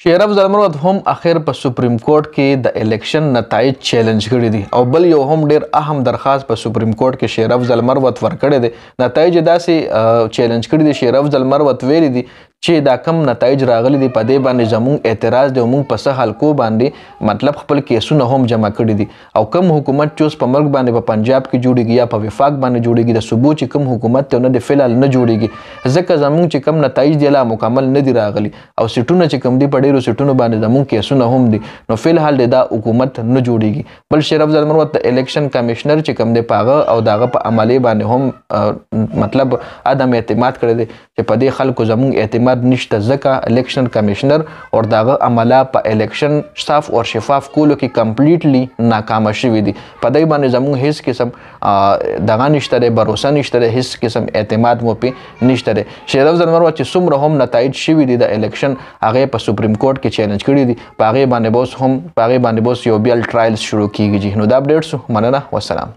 شیرف زلمرود هم اخر په سپریم کورټ کې د الیکشن نتایج چیلنج کړي دي او بل یو هم ډیر اهم درخواست په سپریم کورټ کې شیرف زلمرود ورکړي دي نتایج داسې چیلنج کړي دي شیرف زلمرود ویلي دي چې دا کم نتایج راغلي دي په دې باندې زموږ اعتراض دی موږ په سه حلقو باندې مطلب خپل کیسونه هم جمع کړي دي او کم حکومت چې اوس په ملک باندې په پنجاب کې جوړیږي یا په وفاق باندې جوړیږي د صوبو چې کم حکومت ته نه دی فعال نه جوړیږي ځکه زموږ چې کم نتایج دی لا مکمل نه دي راغلي او سټونه چې کم دی په ډیرو سټونو باندې زموږ کیسونه هم دي نو فعال حال دا حکومت نه جوړیږي بل شریف زلمر وت الیکشن کمشنر چې کم دی پاغه او داغه په عملی باندې هم مطلب ادم اعتماد کړی دی چې په دې خلکو زموږ اعتماد خدمت نشته ځکه الیکشن کمشنر او دغه عمله په الیکشن صاف او شفاف کولو کې کمپلیټلی ناکام شوی دي په دای باندې زموږ هیڅ قسم دغه نشته ری باور نشته ری هیڅ قسم اعتماد مو په نشته ری شریف زنور چې څومره هم نتایج شوی دي د الیکشن هغه په سپریم کورټ کې چیلنج کړی دي په هغه باندې بوس هم په هغه باندې بوس یو بیل ټرایلز شروع کیږي نو دا اپډیټس مننه والسلام